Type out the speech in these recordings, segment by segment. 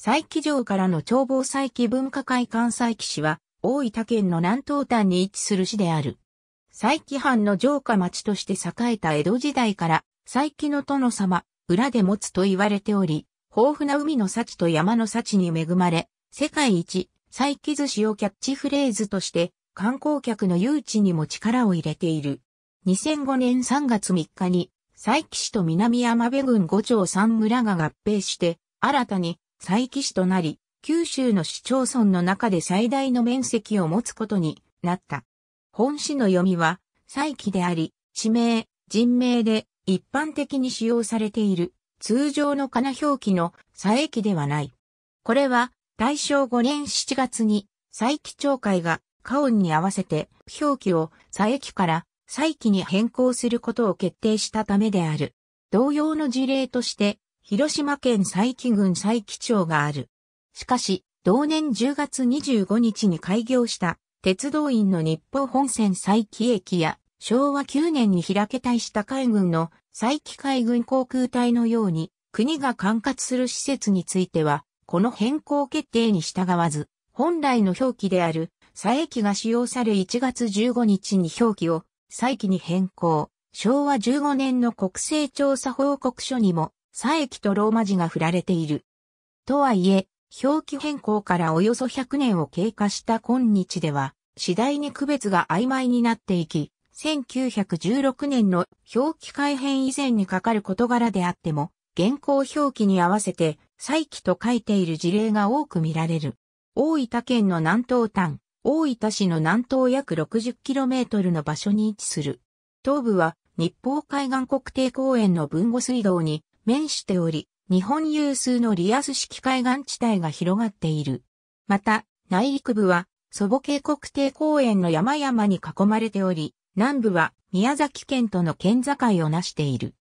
佐伯城からの眺望佐伯文化会館佐伯市は、大分県の南東端に位置する市である。佐伯藩の城下町として栄えた江戸時代から、佐伯の殿様、裏で持つと言われており、豊富な海の幸と山の幸に恵まれ、世界一、佐伯寿司をキャッチフレーズとして、観光客の誘致にも力を入れている。2005年3月3日に、佐伯市と南山部郡五町三村が合併して、新たに再起市となり、九州の市町村の中で最大の面積を持つことになった。本市の読みは、再起であり、地名、人名で一般的に使用されている、通常の金表記の再起ではない。これは、大正5年7月に、再起町会が、家音に合わせて、表記を再起から再起に変更することを決定したためである。同様の事例として、広島県佐伯郡佐伯町がある。しかし、同年10月25日に開業した鉄道院の日報本線佐伯駅や昭和9年に開けた石田海軍の佐伯海軍航空隊のように国が管轄する施設については、この変更決定に従わず、本来の表記である佐伯が使用され1月15日に表記を佐伯に変更。昭和15年の国勢調査報告書にも佐駅とローマ字が振られている。とはいえ、表記変更からおよそ100年を経過した今日では、次第に区別が曖昧になっていき、1916年の表記改変以前にかかる事柄であっても、現行表記に合わせて、再起と書いている事例が多く見られる。大分県の南東端、大分市の南東約 60km の場所に位置する。東部は日報海岸国定公園の豊後水道に面しており、日本有数のリアス式海岸地帯が広がっている。また、内陸部は祖母渓国定公園の山々に囲まれており、南部は宮崎県との県境をなしている。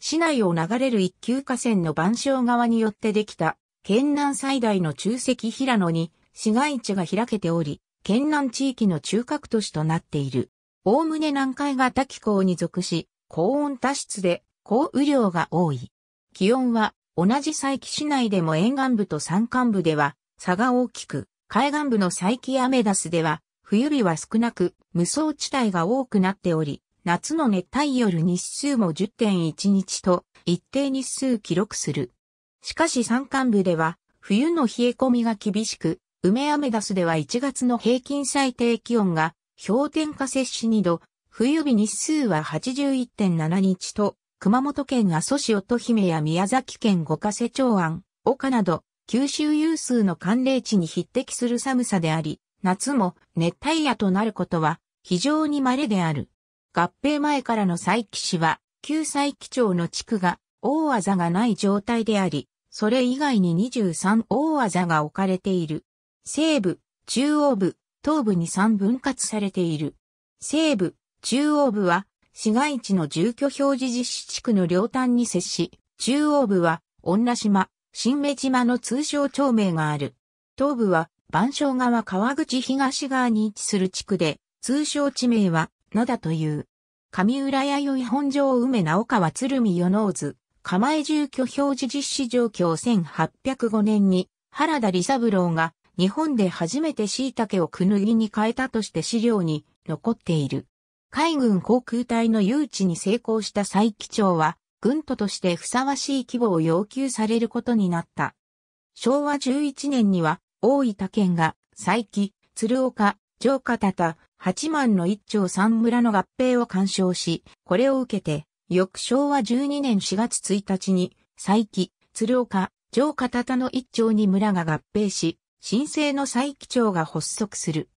市内を流れる一級河川の万象川によってできた、県南最大の中石平野に市街地が開けており、県南地域の中核都市となっている。おおむね南海型気候に属し、高温多湿で、降雨量が多い。気温は同じ佐伯市内でも沿岸部と山間部では差が大きく、海岸部の佐伯アメダスでは冬日は少なく無双地帯が多くなっており、夏の熱帯夜日数も10.1日と一定日数記録する。しかし山間部では冬の冷え込みが厳しく、梅アメダスでは1月の平均最低気温が氷点下摂氏2度、冬日日数は81.7日と熊本県阿蘇市乙姫や宮崎県五ヶ瀬町安、岡など、九州有数の寒冷地に匹敵する寒さであり、夏も熱帯夜となることは非常に稀である。合併前からの佐伯市は、旧再起町の地区が大技がない状態であり、それ以外に23大技が置かれている。西部、中央部、東部に3分割されている。西部、中央部は市街地の住居表示実施地区の両端に接し、中央部は、女島、新目島の通称町名がある。東部は、万象川川口東側に位置する地区で、通称地名は、野田という。上浦弥生本城梅直川鶴見与能図、釜江住居表示実施状況1805年に、原田理三郎が、日本で初めて椎茸をくぬぎに変えたとして資料に残っている。海軍航空隊の誘致に成功した再機長は、軍都としてふさわしい規模を要求されることになった。昭和11年には、大分県が、佐伯、鶴岡、城下田八幡の一町三村の合併を干渉し、これを受けて、翌昭和12年4月1日に、佐伯、鶴岡、城下田の一町に村が合併し、新生の佐伯町が発足する。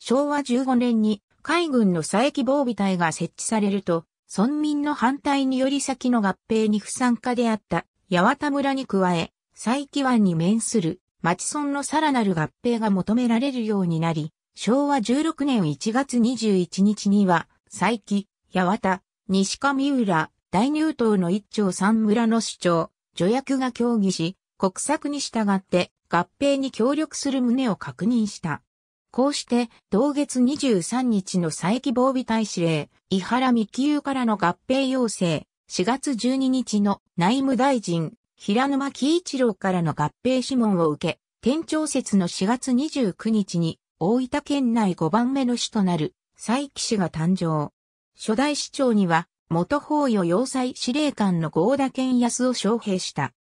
昭和15年に海軍の佐伯防備隊が設置されると、村民の反対により先の合併に不参加であった八幡村に加え、佐伯湾に面する町村のさらなる合併が求められるようになり、昭和16年1月21日には、佐伯、八幡、西上浦、大入島の一丁三村の主張、助役が協議し、国策に従って合併に協力する旨を確認した。こうして、同月23日の再起防備大使令、伊原希優からの合併要請、4月12日の内務大臣、平沼喜一郎からの合併諮問を受け、県庁説の4月29日に、大分県内5番目の市となる、佐伯市が誕生。初代市長には、元法与要塞司令官の合田健康を招聘した。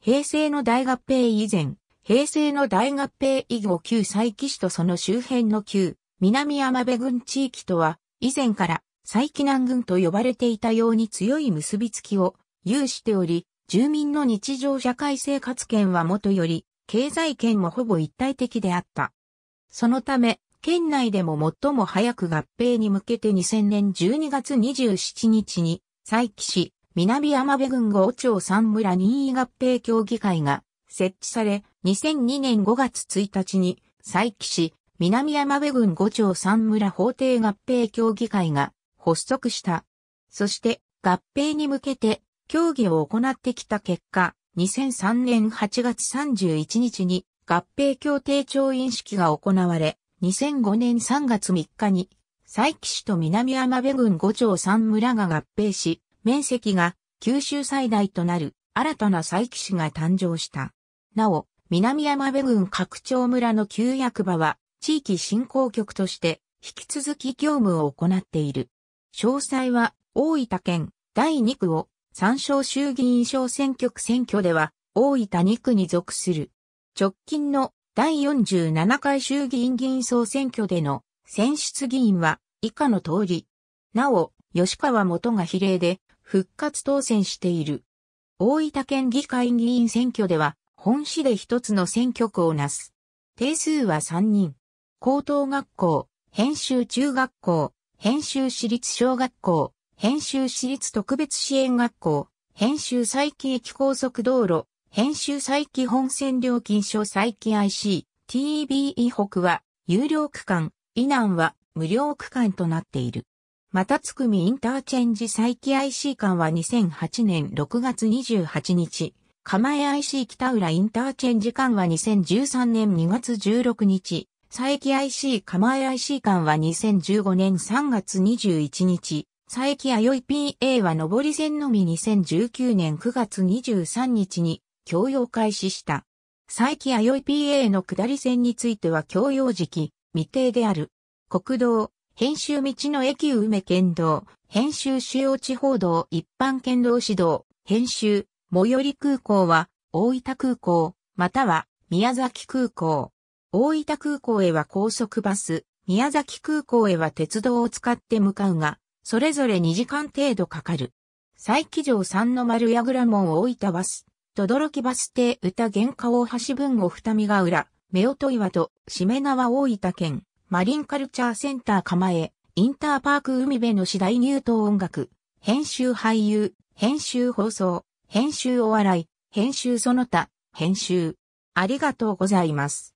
平成の大合併以前、平成の大合併以後旧佐伯市とその周辺の旧南山部郡地域とは以前から佐伯南郡と呼ばれていたように強い結びつきを有しており、住民の日常社会生活圏はもとより、経済圏もほぼ一体的であった。そのため、県内でも最も早く合併に向けて2000年12月27日に、佐伯市、南山部郡五町三村任意合併協議会が設置され、2002年5月1日に、佐伯市、南山部郡五町三村法廷合併協議会が発足した。そして、合併に向けて、協議を行ってきた結果、2003年8月31日に合併協定調印式が行われ、2005年3月3日に、佐伯市と南山部郡五町三村が合併し、面積が九州最大となる新たな佐伯市が誕生した。なお、南山部郡拡張村の旧役場は、地域振興局として、引き続き業務を行っている。詳細は、大分県第2区を、参照衆議院小選挙区選挙では、大分2区に属する。直近の第47回衆議院議員総選挙での選出議員は以下の通り。なお、吉川元が比例で復活当選している。大分県議会議員選挙では本市で一つの選挙区をなす。定数は3人。高等学校、編集中学校、編集私立小学校、編集私立特別支援学校、編集再起駅高速道路、編集再起本線料金所再起 IC、TEB 北は有料区間、以南は無料区間となっている。またつくみインターチェンジ再起 IC 間は2008年6月28日、釜江 IC 北浦インターチェンジ間は2013年2月16日、佐伯 IC 釜江 IC 間は2015年3月21日、佐伯よい PA は上り線のみ2019年9月23日に供用開始した。佐伯よい PA の下り線については供用時期、未定である。国道、編集道の駅梅県道、編集主要地方道一般県道指導、編集、最寄り空港は大分空港、または宮崎空港。大分空港へは高速バス、宮崎空港へは鉄道を使って向かうが、それぞれ2時間程度かかる。再起乗三の丸やぐら門大分バス、とどろきバス停歌喧嘩大橋文後二見ヶ浦、夫婦岩と、しめ縄大分県、マリンカルチャーセンター構え、インターパーク海辺の次第入党音楽、編集俳優、編集放送、編集お笑い、編集その他、編集。ありがとうございます。